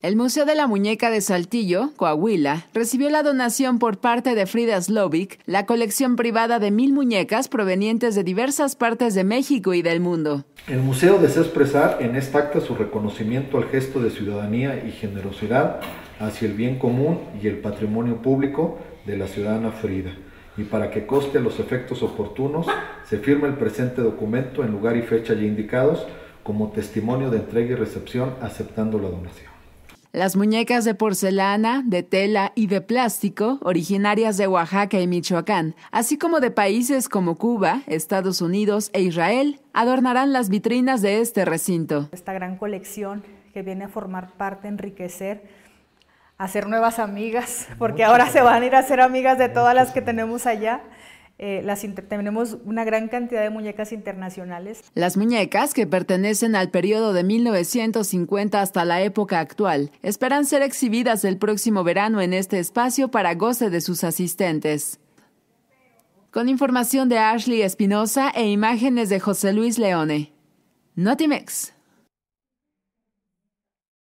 El Museo de la Muñeca de Saltillo, Coahuila, recibió la donación por parte de Frida Slovic, la colección privada de mil muñecas provenientes de diversas partes de México y del mundo. El museo desea expresar en esta acta su reconocimiento al gesto de ciudadanía y generosidad hacia el bien común y el patrimonio público de la ciudadana Frida. Y para que coste los efectos oportunos, se firma el presente documento en lugar y fecha ya indicados como testimonio de entrega y recepción aceptando la donación. Las muñecas de porcelana, de tela y de plástico, originarias de Oaxaca y Michoacán, así como de países como Cuba, Estados Unidos e Israel, adornarán las vitrinas de este recinto. Esta gran colección que viene a formar parte, enriquecer, hacer nuevas amigas, porque ahora se van a ir a ser amigas de todas las que tenemos allá. Eh, las tenemos una gran cantidad de muñecas internacionales. Las muñecas, que pertenecen al periodo de 1950 hasta la época actual, esperan ser exhibidas el próximo verano en este espacio para goce de sus asistentes. Con información de Ashley Espinosa e imágenes de José Luis Leone. Notimex.